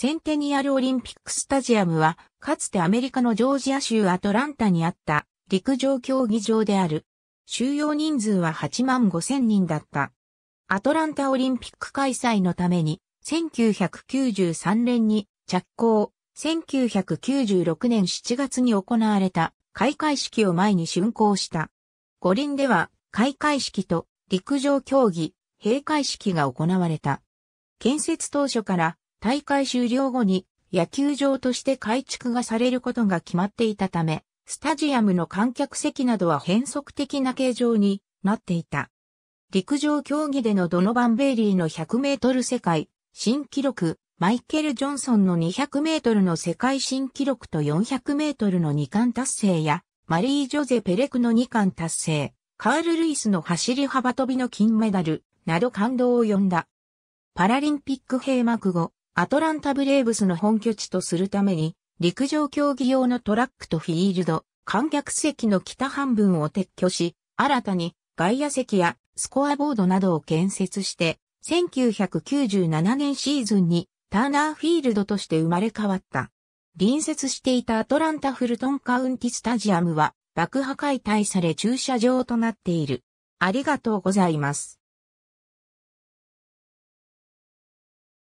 センテニアルオリンピックスタジアムは、かつてアメリカのジョージア州アトランタにあった陸上競技場である。収容人数は8万5千人だった。アトランタオリンピック開催のために、1993年に着工、1996年7月に行われた開会式を前に竣工した。五輪では開会式と陸上競技、閉会式が行われた。建設当初から大会終了後に野球場として改築がされることが決まっていたため、スタジアムの観客席などは変則的な形状になっていた。陸上競技でのドノバン・ベイリーの100メートル世界新記録、マイケル・ジョンソンの200メートルの世界新記録と400メートルの2冠達成や、マリー・ジョゼ・ペレクの2冠達成、カール・ルイスの走り幅跳びの金メダル、など感動を呼んだ。パラリンピック閉幕後、アトランタブレーブスの本拠地とするために、陸上競技用のトラックとフィールド、観客席の北半分を撤去し、新たに外野席やスコアボードなどを建設して、1997年シーズンにターナーフィールドとして生まれ変わった。隣接していたアトランタフルトンカウンティスタジアムは爆破解体され駐車場となっている。ありがとうございます。